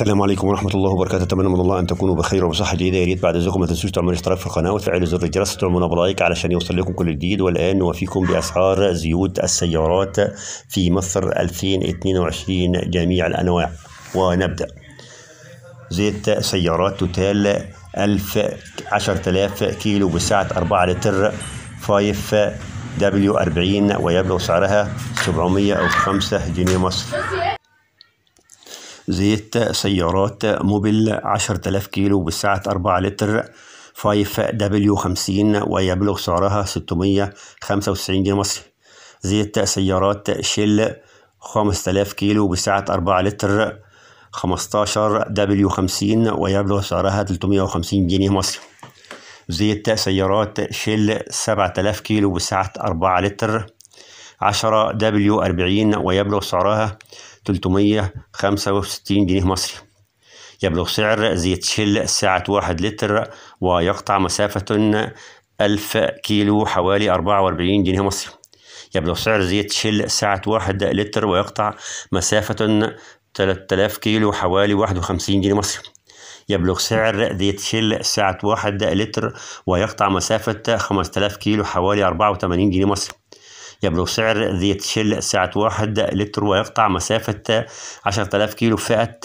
السلام عليكم ورحمة الله وبركاته أتمنى من الله أن تكونوا بخير وبصحة جيدة يا ريت بعد إذنكم ما تنسوش تعملوا اشتراك في القناة وتفعلوا زر الجرس وتعملوا بلايك علشان يوصل لكم كل جديد والآن نوافيكم بأسعار زيوت السيارات في مصر 2022 جميع الأنواع ونبدأ زيت سيارات توتال 1000 10000 كيلو بسعة 4 لتر 5 دبليو 40 ويبلغ سعرها 705 جنيه مصر زيت سيارات موبيل 10000 كيلو بسعة 4 لتر 5 دبليو 50 ويبلغ سعرها 695 جنيه مصري زيت سيارات شيل 5000 كيلو بسعة 4 لتر 15 دبليو 50 ويبلغ سعرها 350 جنيه مصري زيت سيارات شيل 7000 كيلو بسعة 4 لتر 10 دبليو 40 ويبلغ سعرها 365 جنيه مصري يبلغ سعر زيت شل ساعة واحد لتر ويقطع مسافة ألف كيلو حوالي 44 جنيه مصري يبلغ سعر زيت شل ساعة واحد لتر ويقطع مسافة 3000 كيلو حوالي 51 جنيه مصري يبلغ سعر زيت شل ساعة واحد لتر ويقطع مسافة 5000 كيلو حوالي 84 جنيه مصري يبلغ سعر ذية شيل سعة واحد لتر ويقطع مسافة 10000 كيلو فئة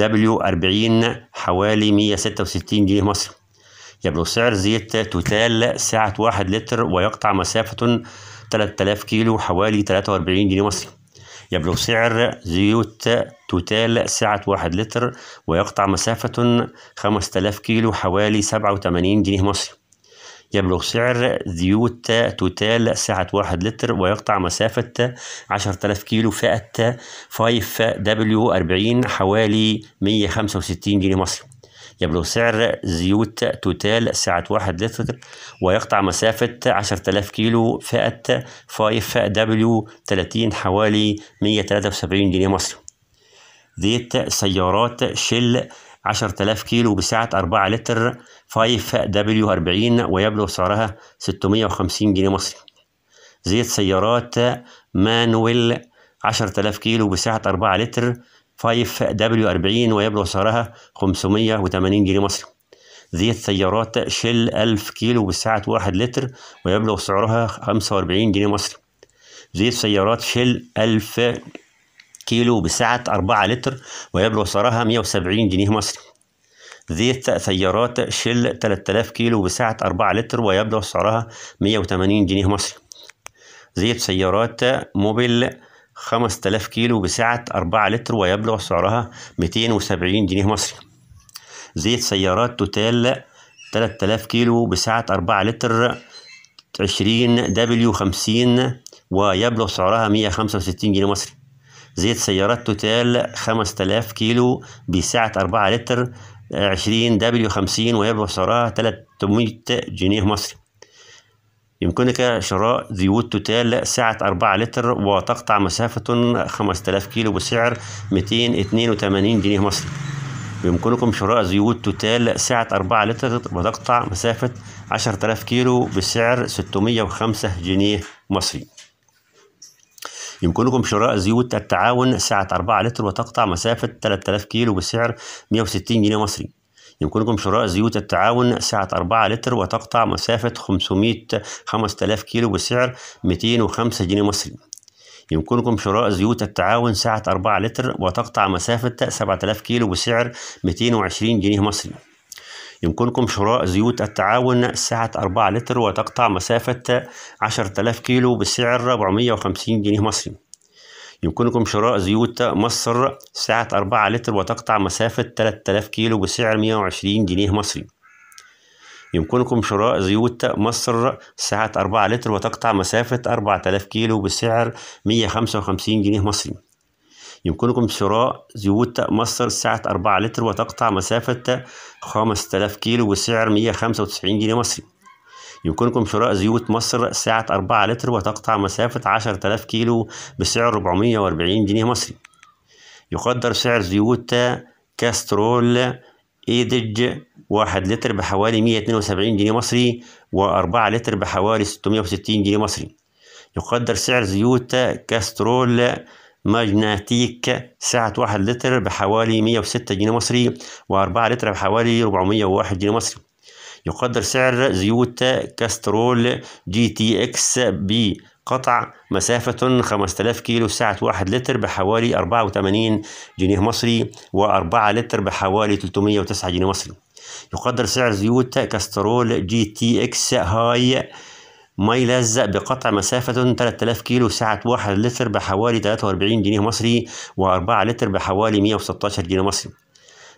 W40 حوالي 166 جنيه مصري يبلغ سعر زيت توتال سعة واحد لتر ويقطع مسافة 3000 كيلو حوالي 43 جنيه مصري يبلغ سعر زيوت توتال سعة واحد لتر ويقطع مسافة 5000 كيلو حوالي 87 جنيه مصري يبلغ سعر زيوت توتال سعة واحد لتر ويقطع مسافة 10000 كيلو فئة دبليو 40 حوالي 165 جنيه مصري يبلغ سعر زيوت توتال سعة واحد لتر ويقطع مسافة 10000 كيلو فئة دبليو 30 حوالي 173 جنيه مصري زيت سيارات شل 10000 كيلو بسعة 4 لتر 5 دبليو 40 ويبلغ سعرها 650 جنيه مصري زيت سيارات مانويل 10000 كيلو بسعة 4 لتر 5 دبليو 40 ويبلغ سعرها 580 جنيه مصري زيت سيارات شيل 1000 كيلو بسعة 1 لتر ويبلغ سعرها 45 جنيه مصري زيت سيارات شيل 1000 كيلو بسعة 4 لتر ويبلغ سعرها 170 جنيه مصري زيت سيارات شل 3000 كيلو بسعة 4 لتر ويبلغ سعرها 180 جنيه مصري زيت سيارات موبيل 5000 كيلو بسعة 4 لتر ويبلغ سعرها 270 جنيه مصري زيت سيارات توتال 3000 كيلو بسعة 4 لتر 20 دبليو 50 ويبلغ سعرها 165 جنيه مصري زيت سيارات توتال 5000 كيلو بسعة 4 لتر 20 دبليو 50 ويبلغ سعرها 300 جنيه مصري يمكنك شراء زيوت توتال سعة 4 لتر وتقطع مسافة 5000 كيلو بسعر 282 جنيه مصري يمكنكم شراء زيوت توتال سعة 4 لتر وتقطع مسافة 10000 كيلو بسعر 605 جنيه مصري يمكنكم شراء زيوت التعاون سعة 4 لتر وتقطع مسافة 3000 كيلو بسعر 160 جنيه مصري يمكنكم شراء زيوت التعاون سعة 4 لتر وتقطع مسافة 500 5000 كيلو بسعر 205 جنيه مصري يمكنكم شراء زيوت التعاون سعة 4 لتر وتقطع مسافة 7000 كيلو بسعر 220 جنيه مصري يمكنكم شراء زيوت التعاون سعة 4 لتر وتقطع مسافة 10000 كيلو بسعر 450 جنيه مصري يمكنكم شراء زيوت مصر سعة 4 لتر وتقطع مسافة 3000 كيلو بسعر 120 جنيه مصري يمكنكم شراء زيوت مصر سعة 4 لتر وتقطع مسافة 4000 كيلو بسعر 155 جنيه مصري يمكنكم شراء زيوت مصر سعة 4 لتر وتقطع مسافة 5000 كيلو خمسة 195 جنيه مصري يمكنكم شراء زيوت مصر سعة 4 لتر وتقطع مسافة 10000 كيلو بسعر 440 جنيه مصري يقدر سعر زيوت كاسترول ايدج 1 لتر بحوالي 172 جنيه مصري و4 لتر بحوالي 660 جنيه مصري يقدر سعر زيوت كاسترول ماجناتيك سعة واحد لتر بحوالي 106 جنيه مصري و4 لتر بحوالي 401 جنيه مصري يقدر سعر زيوت كاسترول جي تي اكس بي قطع مسافة 5000 كيلو سعة واحد لتر بحوالي 84 جنيه مصري و4 لتر بحوالي 309 جنيه مصري يقدر سعر زيوت كاسترول جي تي اكس هاي مي يلزق بقطع مسافة 3000 كيلو سعة 1 لتر بحوالي 43 جنيه مصري و4 لتر بحوالي 116 جنيه مصري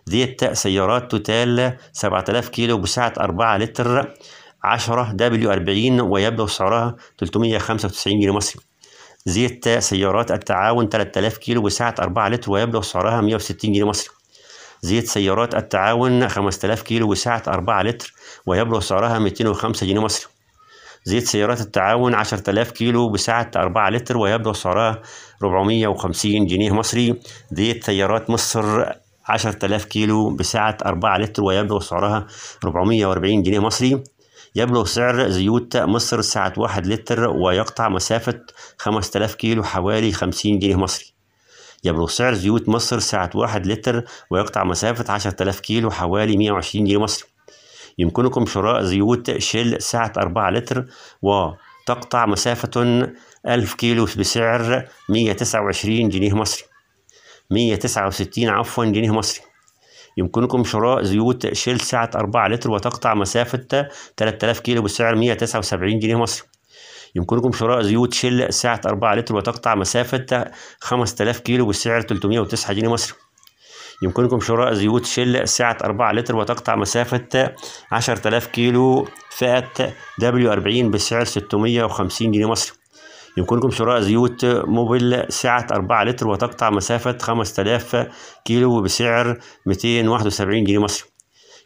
ديت سيارات توتال 7000 كيلو بسعة 4 لتر 10 دبليو 40 ويبلغ سعرها 395 جنيه مصري زيت سيارات التعاون 3000 كيلو بسعة 4 لتر ويبلغ سعرها 160 جنيه مصري زيت سيارات التعاون 5000 كيلو بسعة 4 لتر ويبلغ سعرها 205 جنيه مصري زيت سيارات التعاون 10000 كيلو بسعة 4 لتر ويبلغ سعرها 450 جنيه مصري زيت سيارات مصر 10000 كيلو بسعة 4 لتر ويبلغ سعرها 440 جنيه مصري يبلغ سعر زيوت مصر سعة 1 لتر ويقطع مسافة 5000 كيلو حوالي 50 جنيه مصري يبلغ سعر زيوت مصر سعة 1 لتر ويقطع مسافة 10000 كيلو حوالي 120 جنيه مصري يمكنكم شراء زيوت شيل سعة 4 لتر وتقطع مسافة 1000 كيلو بسعر 129 جنيه مصري 169 عفوا جنيه مصري يمكنكم شراء زيوت شيل سعة 4 لتر وتقطع مسافة 3000 كيلو بسعر 179 جنيه مصري يمكنكم شراء زيوت شيل سعة 4 لتر وتقطع مسافة 5000 كيلو بسعر 309 جنيه مصري يمكنكم شراء زيوت شل سعة 4 لتر وتقطع مسافة 10000 كيلو فئة W40 بسعر 650 جنيه مصري يمكنكم شراء زيوت موبل سعة 4 لتر وتقطع مسافة 5000 كيلو بسعر 271 جنيه مصري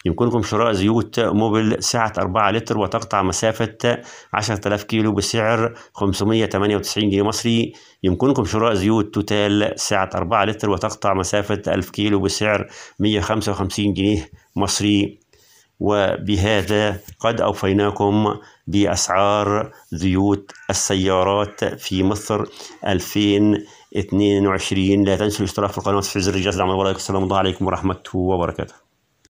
يمكنكم شراء زيوت موبل سعة 4 لتر وتقطع مسافة 10000 كيلو بسعر 598 جنيه مصري يمكنكم شراء زيوت توتال سعة 4 لتر وتقطع مسافة 1000 كيلو بسعر 155 جنيه مصري وبهذا قد أوفيناكم بأسعار زيوت السيارات في مصر 2022 لا تنسوا الاشتراك في القناة وتفعيل زر الجرس لعمل وراء السلام عليكم ورحمة وبركاته